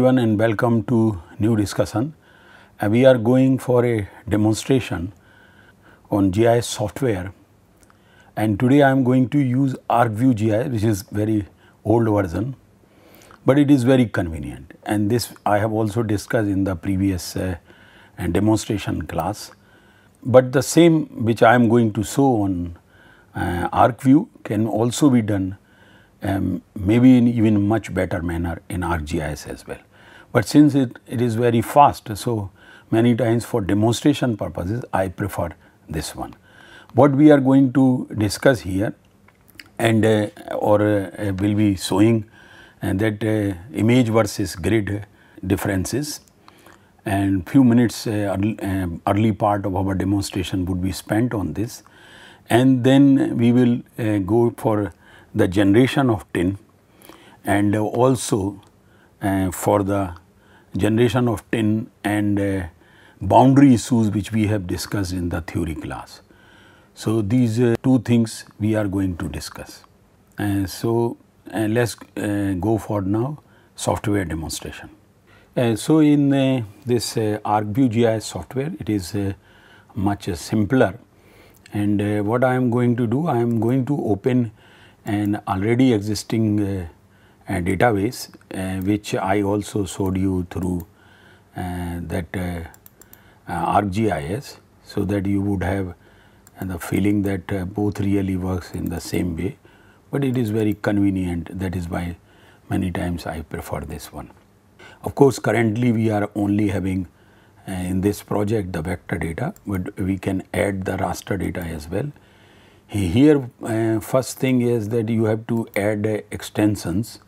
everyone and welcome to new discussion. Uh, we are going for a demonstration on GIS software and today I am going to use ArcView GIS which is very old version but it is very convenient and this I have also discussed in the previous uh, demonstration class. But the same which I am going to show on uh, ArcView can also be done um, maybe in even much better manner in ArcGIS as well. But since it, it is very fast, so many times for demonstration purposes, I prefer this one. What we are going to discuss here and uh, or uh, will be showing uh, that uh, image versus grid differences and few minutes uh, early, uh, early, part of our demonstration would be spent on this and then we will go for the generation of tin and also uh, for the generation of tin and uh, boundary issues which we have discussed in the theory class. So, these uh, two things we are going to discuss. so, let us go for now software demonstration. Uh, so, in uh, this uh, ArcView GIS software, it is much simpler. And what I am going to do, I am going to open an already existing uh, database uh, which I also showed you through uh, that ArcGIS so that you would have the feeling that both really works in the same way, but it is very convenient that is why many times I prefer this one. Of course, currently we are only having uh, in this project the vector data, but we can add the raster data as well. Here uh, first thing is that you have to add uh, extensions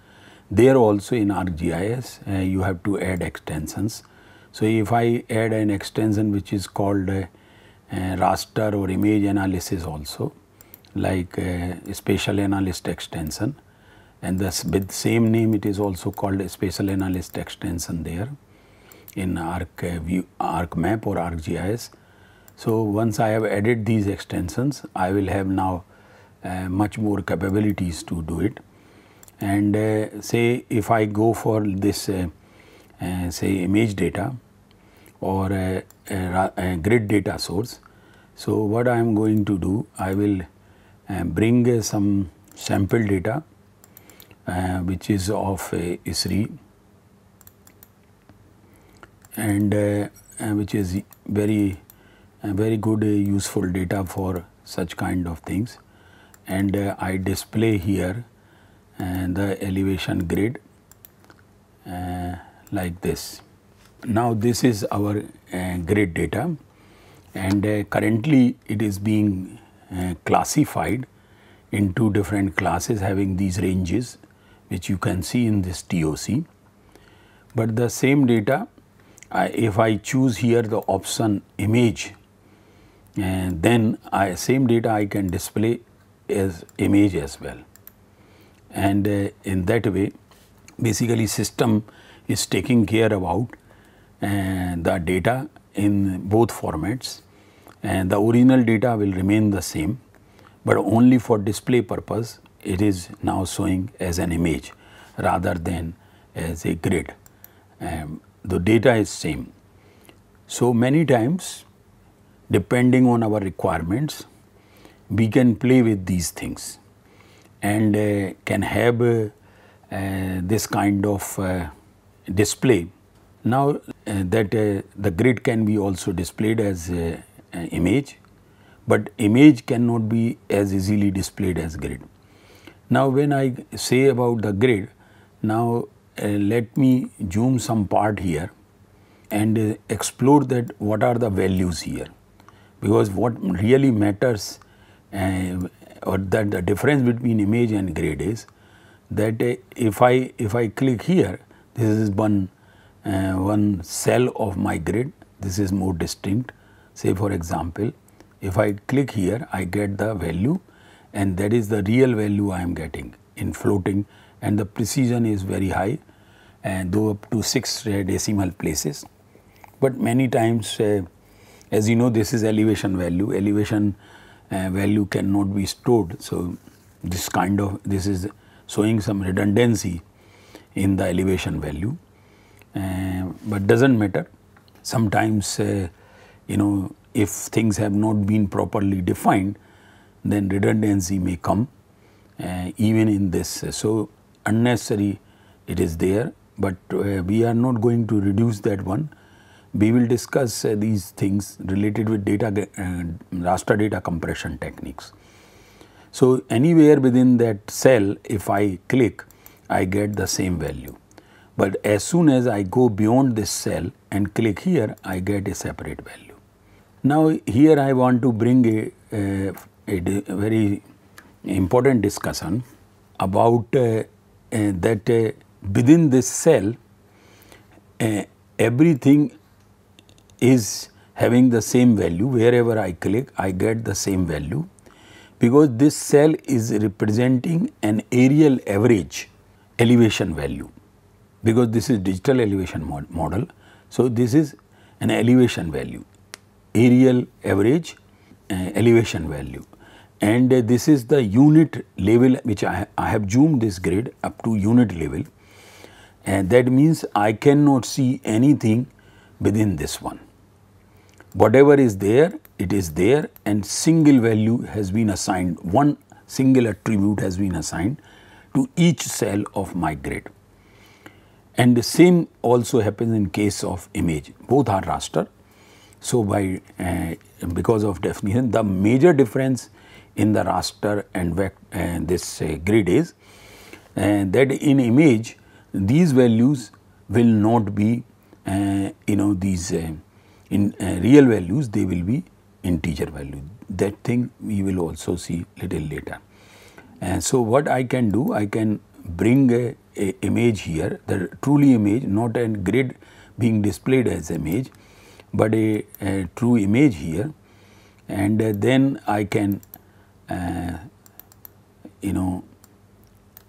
there also in ArcGIS, uh, you have to add extensions. So, if I add an extension which is called uh, uh raster or image analysis also, like uh, spatial analyst extension and thus with same name it is also called spatial analyst extension there in arc uh, view arc map or arcgis so once i have added these extensions i will have now uh, much more capabilities to do it and uh, say if I go for this uh, uh, say image data or grid data source. So, what I am going to do I will uh, bring uh, some sample data uh, which is of ISRI and which is very very good useful data for such kind of things and I display here and the elevation grid uh, like this. Now, this is our uh, grid data and uh, currently it is being uh, classified into different classes having these ranges which you can see in this TOC. But the same data if I choose here the option image and uh, then I, same data I can display as image as well and uh, in that way basically system is taking care about uh, the data in both formats and the original data will remain the same but only for display purpose it is now showing as an image rather than as a grid. Um, the data is same. So, many times depending on our requirements we can play with these things and uh, can have uh, uh, this kind of uh, display. Now that the grid can be also displayed as image, but image cannot be as easily displayed as grid. Now when I say about the grid, now let me zoom some part here and uh, explore that what are the values here because what really matters uh, or that the difference between image and grid is that uh, if I if I click here this is one uh, one cell of my grid this is more distinct say for example if I click here I get the value and that is the real value I am getting in floating and the precision is very high and though up to 6 uh, decimal places but many times uh, as you know this is elevation value elevation uh, value cannot be stored. So, this kind of this is showing some redundancy in the elevation value, uh, but does not matter. Sometimes uh, you know if things have not been properly defined then redundancy may come uh, even in this. So, unnecessary it is there, but uh, we are not going to reduce that one we will discuss uh, these things related with data uh, raster data compression techniques. So, anywhere within that cell if I click I get the same value. But as soon as I go beyond this cell and click here I get a separate value. Now, here I want to bring a, uh, a, a very important discussion about uh, uh, that uh, within this cell uh, everything is having the same value wherever I click I get the same value because this cell is representing an aerial average elevation value because this is digital elevation mod model. So, this is an elevation value aerial average uh, elevation value and uh, this is the unit level which I, I have zoomed this grid up to unit level and that means I cannot see anything within this one whatever is there, it is there and single value has been assigned, one single attribute has been assigned to each cell of my grid. And the same also happens in case of image, both are raster. So, by uh, because of definition, the major difference in the raster and uh, this uh, grid is uh, that in image, these values will not be, uh, you know, these uh, in uh, real values they will be integer value that thing we will also see little later. And so what I can do I can bring a, a image here the truly image not a grid being displayed as image but a, a true image here and uh, then I can uh, you know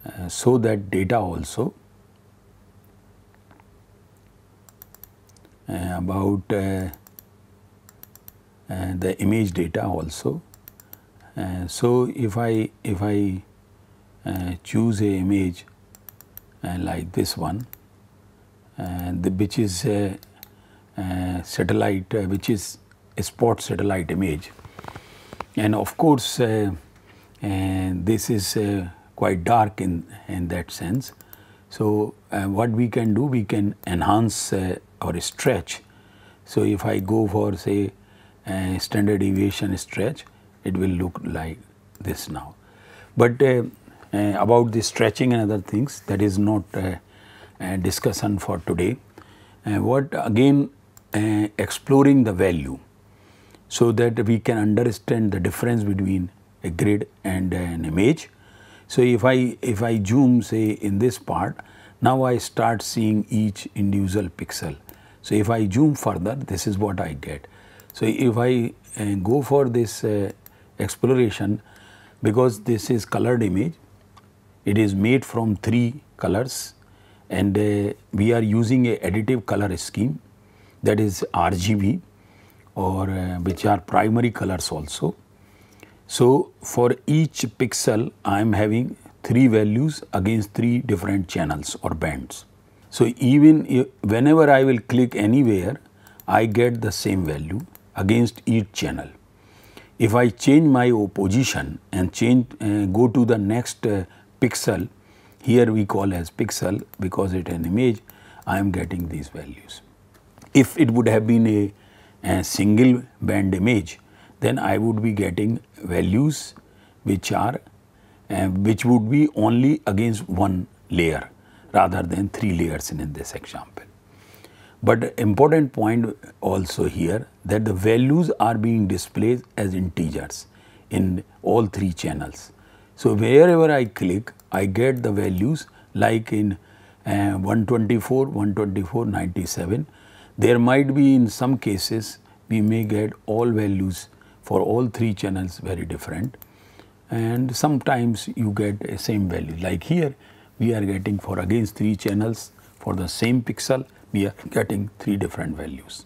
uh, show that data also Uh, about uh, uh, the image data also. so, if I if I choose a image like this one, the, which is a, a satellite, which is a spot satellite image, and of course, this is quite dark in in that sense. So, uh, what we can do, we can enhance uh, or stretch. So, if I go for say standard deviation stretch, it will look like this now. But uh, uh, about the stretching and other things that is not discussion for today. Uh, what again uh, exploring the value so that we can understand the difference between a grid and an image. So, if I if I zoom say in this part now I start seeing each individual pixel so, if I zoom further this is what I get. So, if I uh, go for this uh, exploration because this is colored image it is made from three colors and uh, we are using a additive color scheme that is RGB or which are primary colors also. So, for each pixel I am having three values against three different channels or bands. So, even whenever I will click anywhere, I get the same value against each channel. If I change my position and change uh, go to the next uh, pixel, here we call as pixel because it is an image, I am getting these values. If it would have been a, a single band image, then I would be getting values which are uh, which would be only against one layer rather than three layers in this example. But important point also here that the values are being displayed as integers in all three channels. So wherever I click, I get the values like in uh, 124, 124, 97. There might be in some cases we may get all values for all three channels very different and sometimes you get a same value like here we are getting for against three channels for the same pixel we are getting three different values.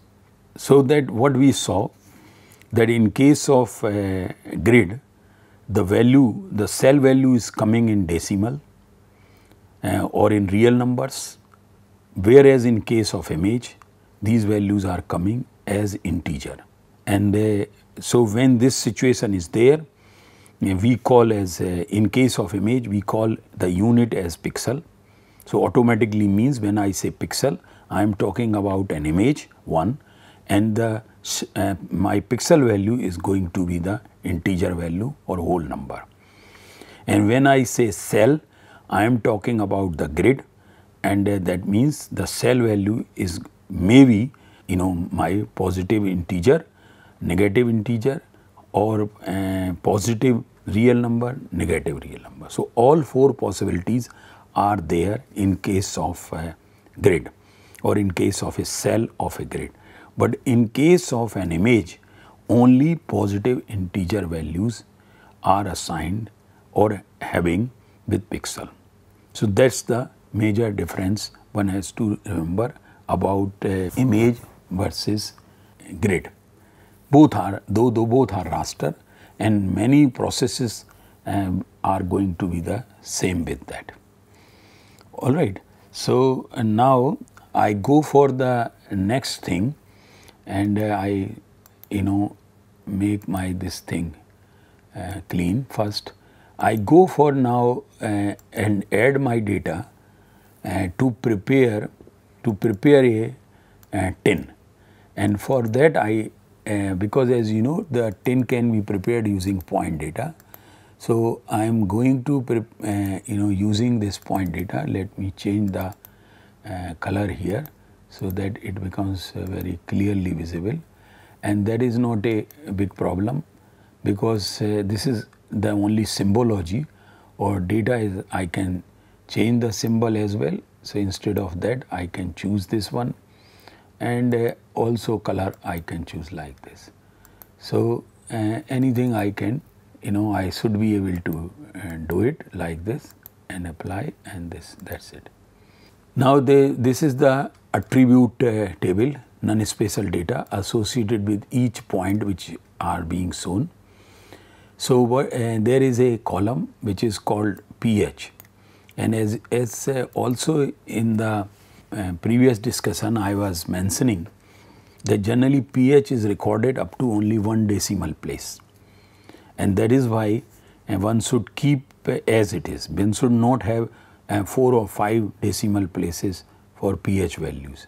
So that what we saw that in case of uh, grid the value the cell value is coming in decimal uh, or in real numbers whereas in case of image these values are coming as integer and uh, so when this situation is there we call as a, uh, in case of image we call the unit as pixel. So, automatically means when I say pixel I am talking about an image 1 and the uh, my pixel value is going to be the integer value or whole number. And when I say cell I am talking about the grid and uh, that means the cell value is maybe you know my positive integer, negative integer or uh, eh, positive real number, negative real number. So, all four possibilities are there in case of a grid or in case of a cell of a grid. But in case of an image, only positive integer values are assigned or having with pixel. So, that is the major difference one has to remember about uh, image versus grid. Both are, though, though both are raster and many processes um, are going to be the same with that. All right. So, uh, now I go for the next thing and uh, I you know make my this thing uh, clean first. I go for now uh, and add my data uh, to prepare to prepare a, a uh, tin and for that I uh, because as you know, the tin can be prepared using point data. So I am going to, uh, you know, using this point data, let me change the uh, color here so that it becomes uh, very clearly visible. And that is not a big problem because uh, this is the only symbology or data is I can change the symbol as well. So instead of that, I can choose this one and also color I can choose like this. So, uh, anything I can you know I should be able to uh, do it like this and apply and this that is it. Now, they, this is the attribute uh, table non-spatial data associated with each point which are being shown. So, uh, there is a column which is called pH and as, as uh, also in the uh, previous discussion I was mentioning that generally pH is recorded up to only one decimal place. And that is why uh, one should keep uh, as it is. One should not have uh, four or five decimal places for pH values.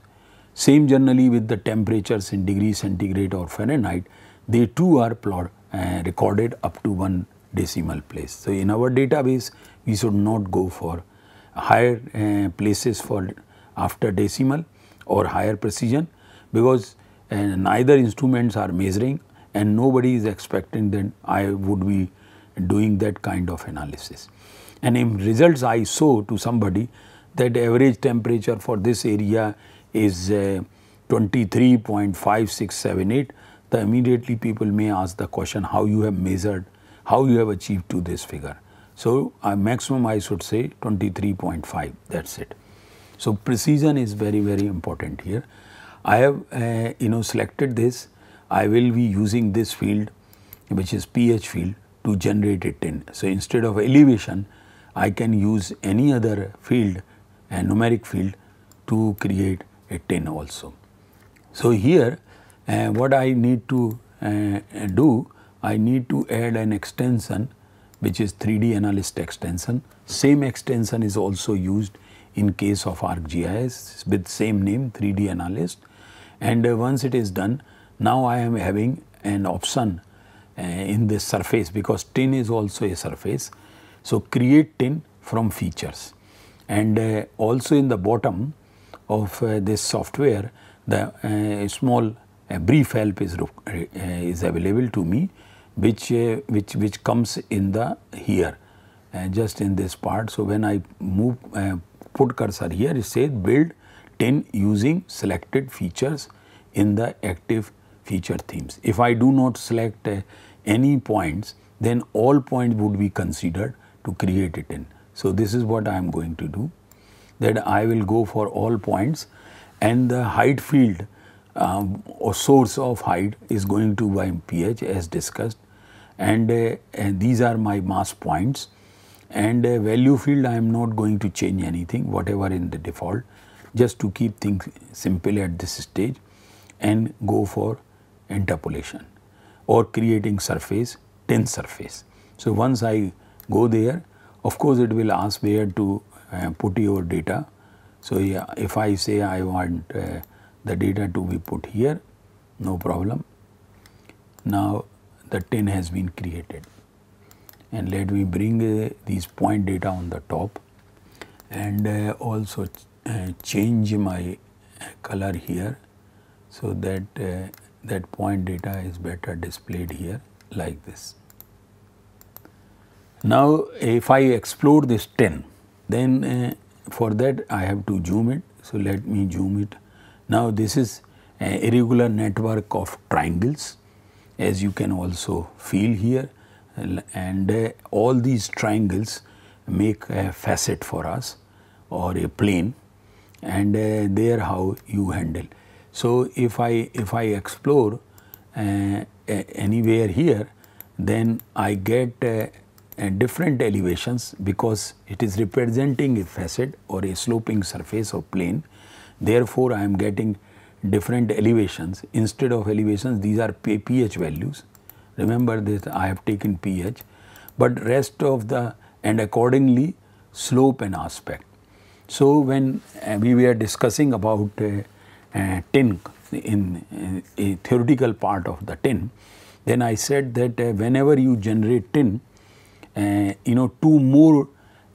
Same generally with the temperatures in degree centigrade or Fahrenheit, they too are plot, recorded up to one decimal place. So, in our database, we should not go for higher places for after decimal or higher precision because and neither instruments are measuring and nobody is expecting that I would be doing that kind of analysis. And in results I show to somebody that average temperature for this area is uh, 23.5678, the immediately people may ask the question how you have measured, how you have achieved to this figure. So, uh, maximum I should say 23.5 that is it. So, precision is very very important here. I have uh, you know selected this. I will be using this field which is pH field to generate it in. So, instead of elevation I can use any other field a numeric field to create a tin also. So, here uh, what I need to uh, do I need to add an extension which is 3D analyst extension. Same extension is also used in case of ArcGIS with same name 3D analyst and uh, once it is done, now I am having an option uh, in this surface because tin is also a surface. So, create tin from features and uh, also in the bottom of uh, this software the uh, small uh, brief help is, uh, is available to me which, which, which comes in the here just in this part. So, when I move put cursor here it says build 10 using selected features in the active feature themes. If I do not select uh, any points, then all points would be considered to create a 10. So, this is what I am going to do that I will go for all points and the height field um, or source of height is going to by pH as discussed and, uh, and these are my mass points and uh, value field I am not going to change anything whatever in the default just to keep things simple at this stage and go for interpolation or creating surface, tense surface. So, once I go there of course it will ask where to uh, put your data. So, yeah, if I say I want uh, the data to be put here no problem. Now the 10 has been created and let me bring uh, these point data on the top and uh, also uh, change my uh, color here so that uh, that point data is better displayed here like this. Now, if I explore this 10 then for that I have to zoom it. So, let me zoom it. Now, this is a irregular network of triangles as you can also feel here and uh, all these triangles make a facet for us or a plane and uh, there how you handle. So if I if I explore uh, anywhere here, then I get uh, uh, different elevations because it is representing a facet or a sloping surface or plane. Therefore, I am getting different elevations. Instead of elevations, these are pH values. Remember this. I have taken pH, but rest of the and accordingly slope and aspect. So, when uh, we were discussing about uh, uh tin in uh, a theoretical part of the tin, then I said that uh, whenever you generate tin, you know two more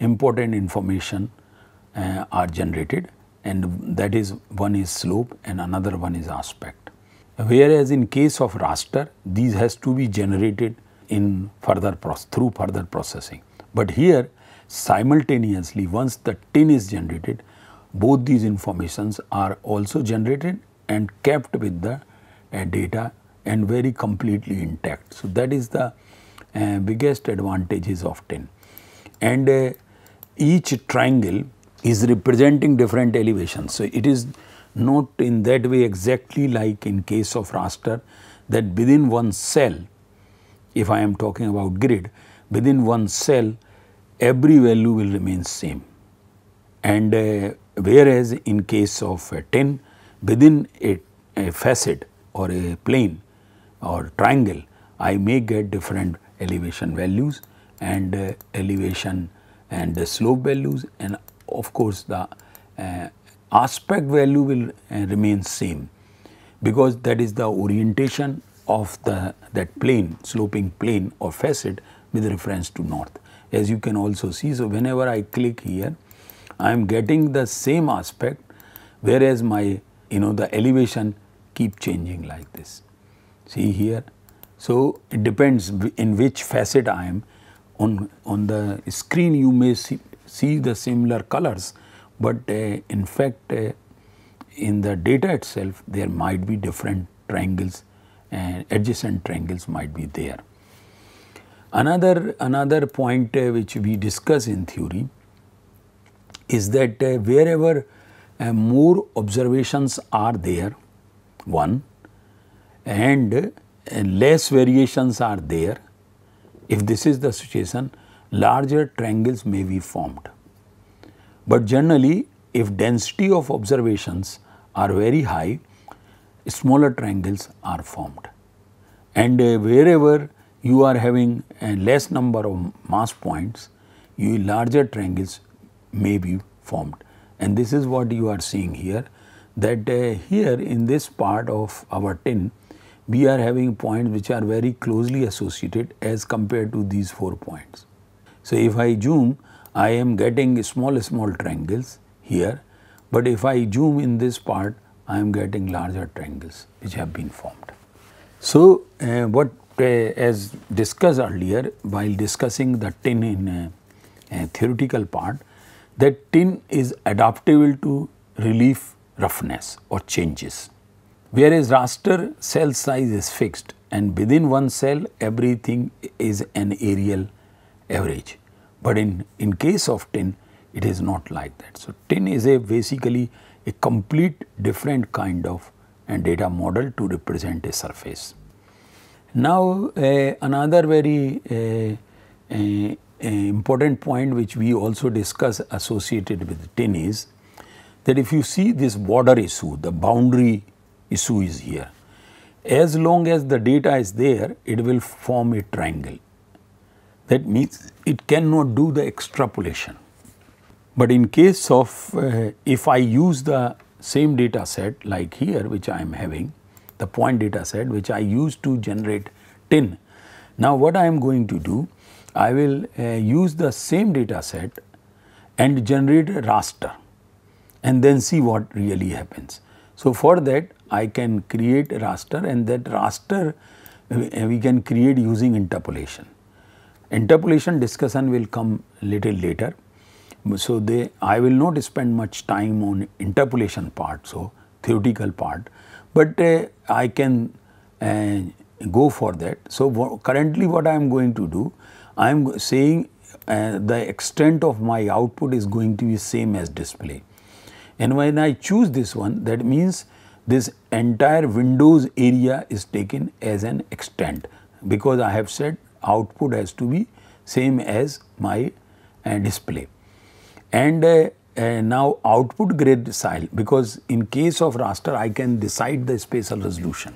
important information are generated and that is one is slope and another one is aspect. Whereas in case of raster, these has to be generated in further through further processing. But here simultaneously once the tin is generated both these informations are also generated and kept with the uh, data and very completely intact. So, that is the uh, biggest advantages of tin and uh, each triangle is representing different elevations. So, it is not in that way exactly like in case of raster that within one cell if I am talking about grid within one cell every value will remain same and uh, whereas in case of a 10 within a, a, facet or a plane or triangle I may get different elevation values and uh, elevation and the slope values and of course the uh, aspect value will uh, remain same because that is the orientation of the that plane sloping plane or facet with reference to north as you can also see. So, whenever I click here, I am getting the same aspect whereas my you know the elevation keep changing like this. See here. So, it depends in which facet I am on, on the screen you may see, see the similar colors, but uh, in fact uh, in the data itself there might be different triangles and uh, adjacent triangles might be there. Another, another point uh, which we discuss in theory is that uh, wherever uh, more observations are there, one, and uh, less variations are there, if this is the situation, larger triangles may be formed. But generally, if density of observations are very high, smaller triangles are formed. And uh, wherever you are having a less number of mass points, you larger triangles may be formed. And this is what you are seeing here that uh, here in this part of our tin, we are having points which are very closely associated as compared to these four points. So, if I zoom, I am getting small, small triangles here, but if I zoom in this part, I am getting larger triangles which have been formed. So, uh, what as discussed earlier while discussing the tin in theoretical part, that tin is adaptable to relief roughness or changes. Whereas raster cell size is fixed and within one cell everything is an aerial average. But in, in case of tin it is not like that. So, tin is a basically a complete different kind of and data model to represent a surface. Now, uh, another very uh, uh, important point which we also discuss associated with tin is that if you see this border issue, the boundary issue is here. As long as the data is there, it will form a triangle. That means it cannot do the extrapolation. But in case of uh, if I use the same data set like here which I am having, the point data set which I used to generate tin. Now what I am going to do, I will uh, use the same data set and generate a raster and then see what really happens. So for that I can create a raster and that raster uh, we can create using interpolation. Interpolation discussion will come little later. So they I will not spend much time on interpolation part, so theoretical part but uh, I can uh, go for that. So, currently what I am going to do, I am saying uh, the extent of my output is going to be same as display. And when I choose this one, that means this entire windows area is taken as an extent because I have said output has to be same as my uh, display. And uh, uh, now output grid style because in case of raster I can decide the spatial resolution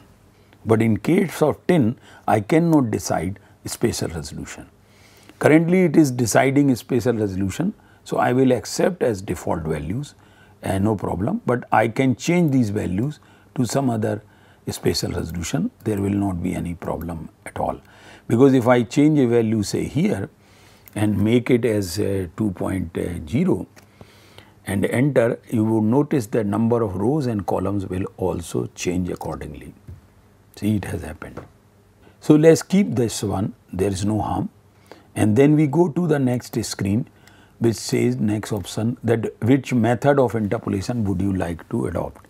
but in case of tin I cannot decide spatial resolution. Currently it is deciding spatial resolution so I will accept as default values uh, no problem but I can change these values to some other spatial resolution there will not be any problem at all because if I change a value say here and make it as uh, eh, 2.0 and enter, you would notice the number of rows and columns will also change accordingly. See, it has happened. So, let us keep this one, there is no harm. And then we go to the next screen which says next option that which method of interpolation would you like to adopt.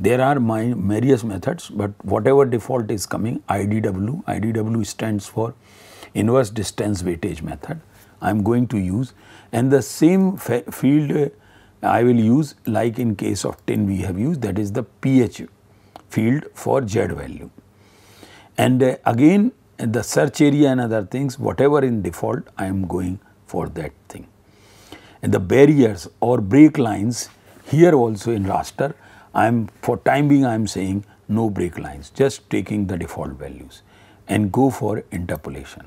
There are my various methods, but whatever default is coming IDW, IDW stands for inverse distance weightage method. I am going to use and the same field I will use like in case of 10 we have used that is the pH field for Z value. And uh, again the search area and other things whatever in default I am going for that thing. And the barriers or break lines here also in raster I am for time being I am saying no break lines just taking the default values and go for interpolation.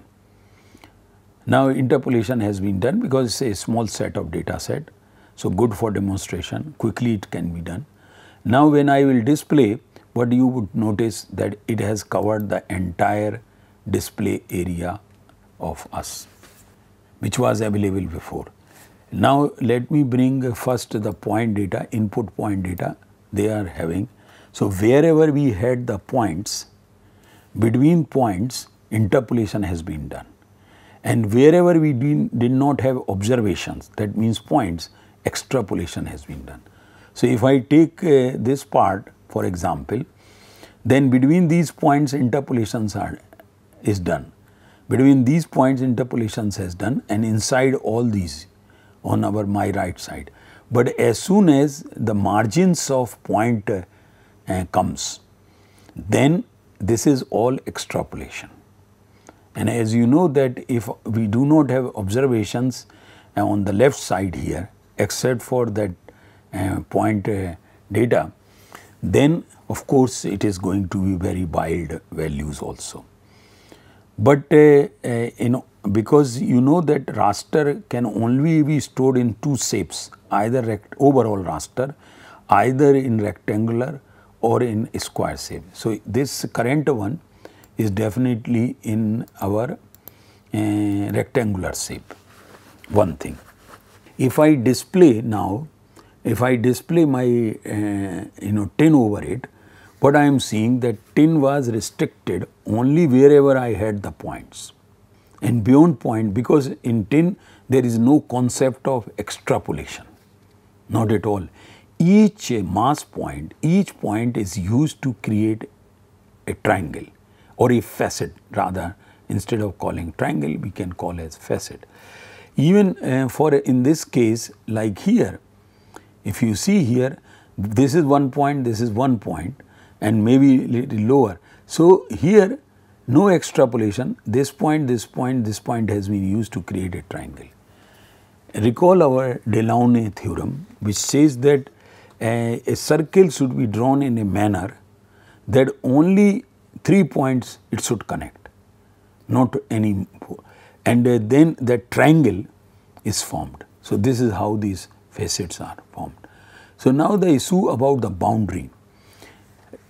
Now interpolation has been done because it is a small set of data set so good for demonstration, quickly it can be done. Now when I will display, what you would notice that it has covered the entire display area of us, which was available before. Now let me bring first the point data, input point data they are having. So wherever we had the points, between points interpolation has been done. And wherever we did, not have observations, that means points, extrapolation has been done. So, if I take uh, this part for example, then between these points interpolations are is done. Between these points interpolations has done and inside all these on our my right side. But as soon as the margins of point uh, uh, comes, then this is all extrapolation. And as you know that if we do not have observations uh, on the left side here, except for that uh, point uh, data, then of course it is going to be very wild values also. But uh, uh you know because you know that raster can only be stored in two shapes either overall raster either in rectangular or in square shape. So, this current one is definitely in our uh, rectangular shape one thing. If I display now, if I display my uh, you know tin over it, what I am seeing that tin was restricted only wherever I had the points and beyond point because in tin there is no concept of extrapolation, not at all. Each mass point, each point is used to create a triangle or a facet rather instead of calling triangle we can call as facet. Even uh, for in this case like here, if you see here, this is one point, this is one point and maybe little lower. So, here no extrapolation, this point, this point, this point has been used to create a triangle. Recall our Delaunay theorem which says that a, uh, a circle should be drawn in a manner that only three points it should connect, not any four and uh, then that triangle is formed. So, this is how these facets are formed. So, now the issue about the boundary.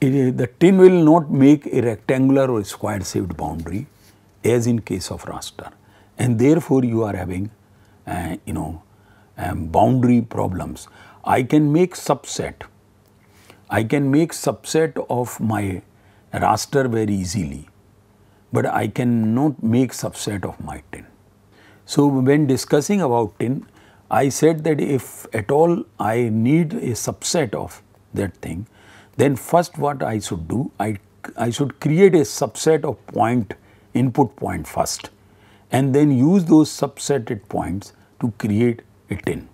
It, the tin will not make a rectangular or square shaped boundary as in case of raster and therefore, you are having uh, you know um, boundary problems. I can make subset, I can make subset of my raster very easily but I cannot make subset of my tin. So, when discussing about tin, I said that if at all I need a subset of that thing, then first what I should do, I, I should create a subset of point, input point first and then use those subsetted points to create a tin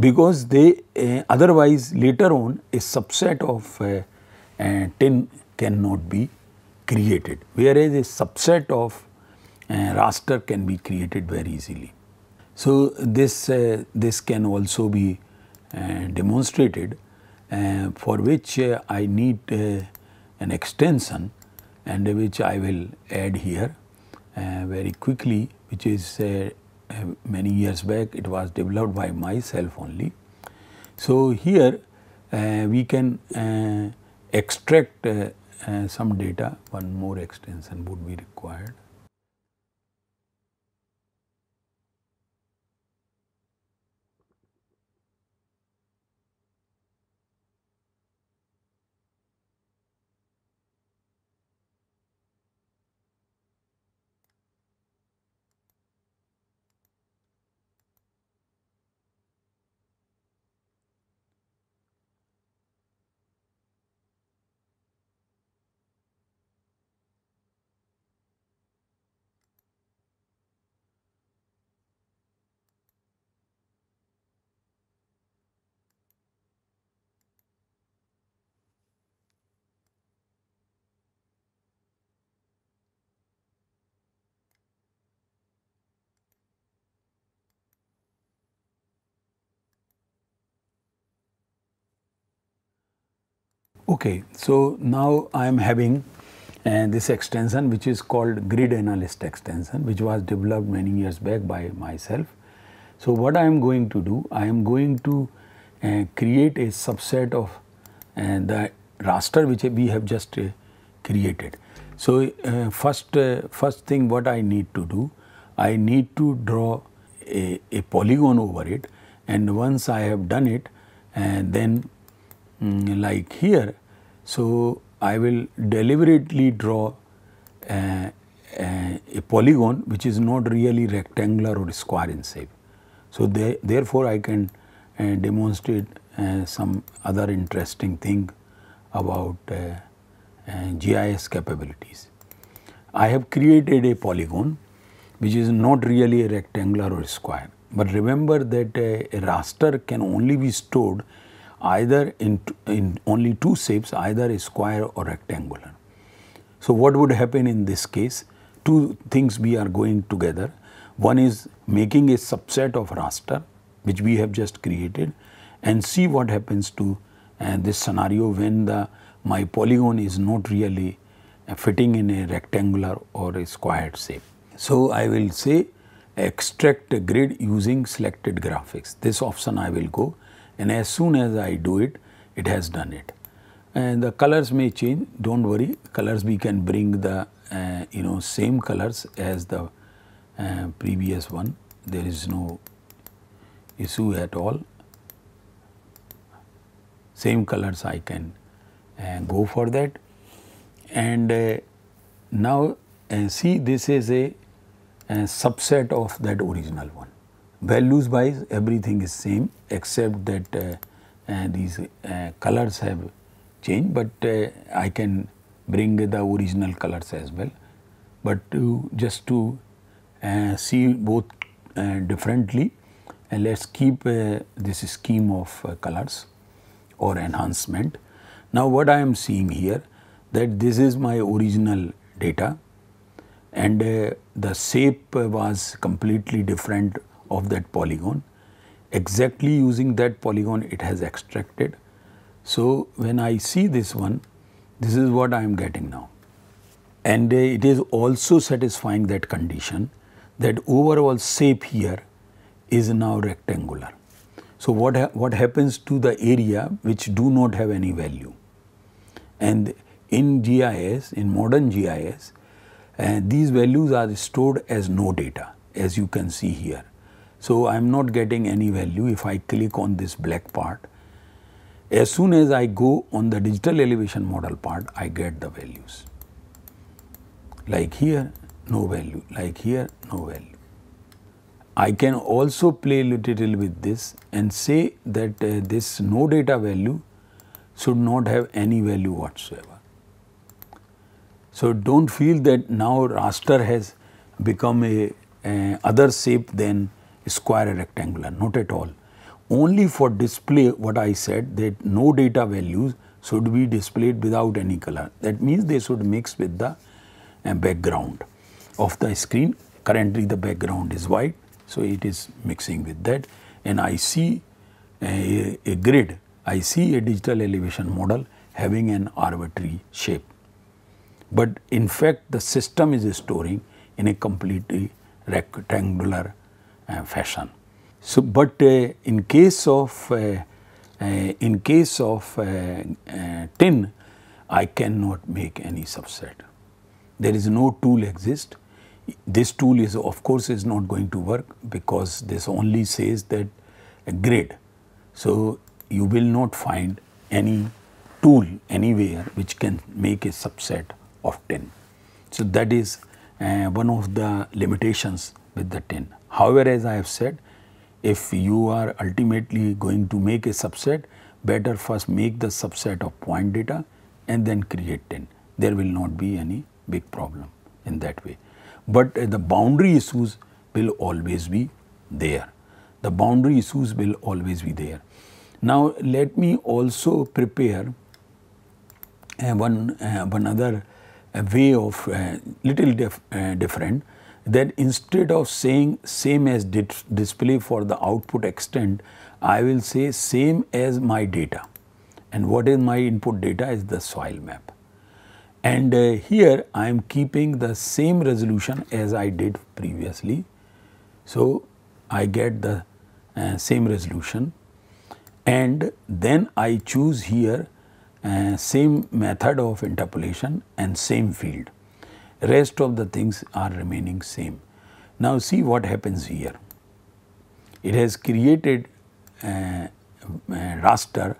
because they uh, otherwise later on a subset of uh, uh, tin cannot be created, whereas a subset of uh, raster can be created very easily. So, this, uh, this can also be uh, demonstrated uh, for which uh, I need uh, an extension and which I will add here very quickly which is many years back it was developed by myself only. So, here we can extract uh, some data one more extension would be required Okay, so now I am having uh, this extension which is called grid analyst extension which was developed many years back by myself. So what I am going to do, I am going to uh, create a subset of uh, the raster which we have just uh, created. So uh, first, uh, first thing what I need to do, I need to draw a, a polygon over it and once I have done it and then Mm, like here. So, I will deliberately draw uh, uh, a polygon which is not really rectangular or square in shape. So, therefore, I can uh, demonstrate uh, some other interesting thing about uh, uh, GIS capabilities. I have created a polygon which is not really a rectangular or square. But remember that a raster can only be stored either in, in only two shapes, either a square or rectangular. So what would happen in this case? Two things we are going together. One is making a subset of raster which we have just created and see what happens to uh, this scenario when the my polygon is not really uh, fitting in a rectangular or a squared shape. So I will say extract a grid using selected graphics. This option I will go and as soon as I do it, it has done it. And the colors may change, don't worry, colors we can bring the uh, you know same colors as the uh, previous one, there is no issue at all. Same colors I can uh, go for that and uh, now uh, see this is a, a subset of that original one values wise everything is same except that uh, uh, these uh, colors have changed but uh, I can bring the original colors as well. But to just to uh, see both differently and let's keep this scheme of colors or enhancement. Now what I am seeing here that this is my original data and uh, the shape was completely different of that polygon. Exactly using that polygon it has extracted. So when I see this one, this is what I am getting now. And uh, it is also satisfying that condition that overall shape here is now rectangular. So what, ha what happens to the area which do not have any value? And in GIS, in modern GIS, uh, these values are stored as no data as you can see here. So I'm not getting any value if I click on this black part. As soon as I go on the digital elevation model part, I get the values. Like here, no value. Like here, no value. I can also play little with this and say that uh, this no data value should not have any value whatsoever. So don't feel that now raster has become a other shape than square rectangular, not at all. Only for display, what I said, that no data values should be displayed without any color. That means they should mix with the uh, background of the screen. Currently the background is white, so it is mixing with that. And I see a, a grid, I see a digital elevation model having an arbitrary shape. But in fact the system is storing in a completely rectangular uh, fashion. So, but uh, in case of uh, in case of tin, I cannot make any subset. There is no tool exist. This tool is of course is not going to work because this only says that a grade. So you will not find any tool anywhere which can make a subset of tin. So that is uh, one of the limitations with the tin. However, as I have said, if you are ultimately going to make a subset, better first make the subset of point data and then create 10. There will not be any big problem in that way. But uh, the boundary issues will always be there. The boundary issues will always be there. Now, let me also prepare uh, one, uh, one other uh, way of uh, little dif uh, different then instead of saying same as display for the output extent, I will say same as my data. And what is my input data is the soil map. And uh, here I am keeping the same resolution as I did previously. So I get the uh, same resolution and then I choose here uh, same method of interpolation and same field rest of the things are remaining same. Now see what happens here. It has created a, a raster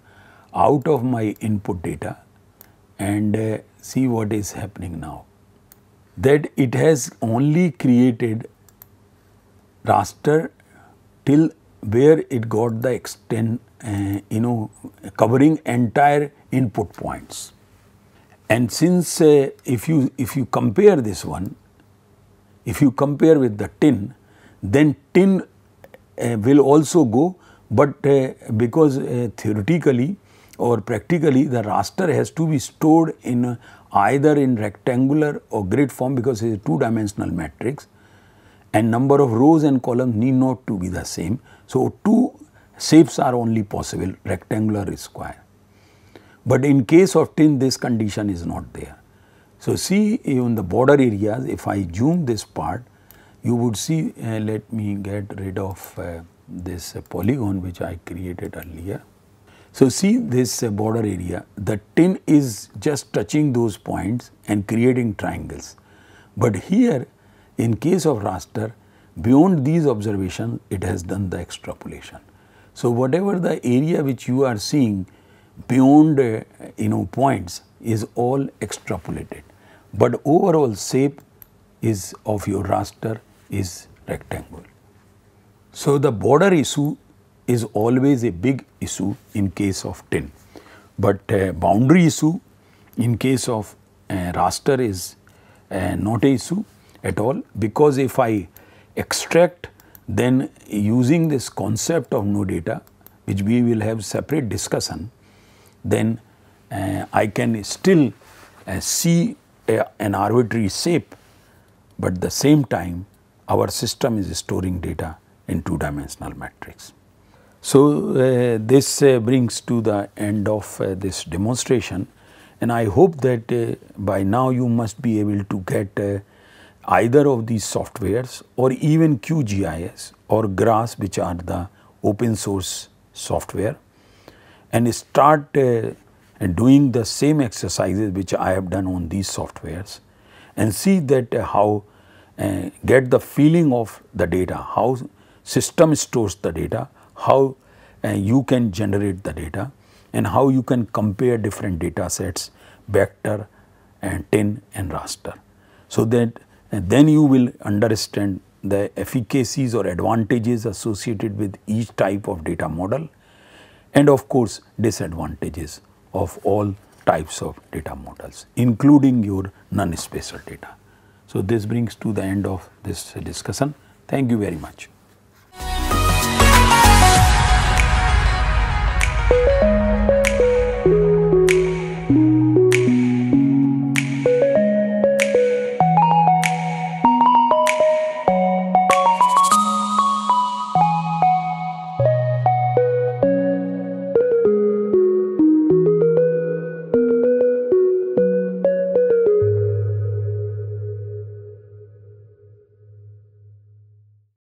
out of my input data and uh, see what is happening now. That it has only created raster till where it got the extent uh, you know covering entire input points. And since uh, if you if you compare this one, if you compare with the tin, then tin uh, will also go, but uh, because uh, theoretically or practically the raster has to be stored in uh, either in rectangular or grid form because it is a two-dimensional matrix and number of rows and columns need not to be the same. So, two shapes are only possible rectangular is square. But in case of tin, this condition is not there. So, see even the border areas, if I zoom this part, you would see, uh, let me get rid of uh, this uh, polygon which I created earlier. So, see this uh, border area, the tin is just touching those points and creating triangles. But here, in case of raster, beyond these observations, it has done the extrapolation. So, whatever the area which you are seeing, beyond uh, you know points is all extrapolated but overall shape is of your raster is rectangle. So, the border issue is always a big issue in case of tin, but uh, boundary issue in case of uh, raster is uh, not a issue at all because if I extract then using this concept of no data which we will have separate discussion then uh, I can still uh, see a, uh, an arbitrary shape, but the same time our system is storing data in two dimensional matrix. So, uh, this uh, brings to the end of uh, this demonstration and I hope that by now you must be able to get either of these softwares or even QGIS or GRASS which are the open source software and start uh, doing the same exercises which I have done on these softwares and see that uh, how uh, get the feeling of the data, how system stores the data, how you can generate the data and how you can compare different data sets, vector and tin and raster. So that then you will understand the efficacies or advantages associated with each type of data model and of course disadvantages of all types of data models including your non-spatial data. So, this brings to the end of this discussion. Thank you very much.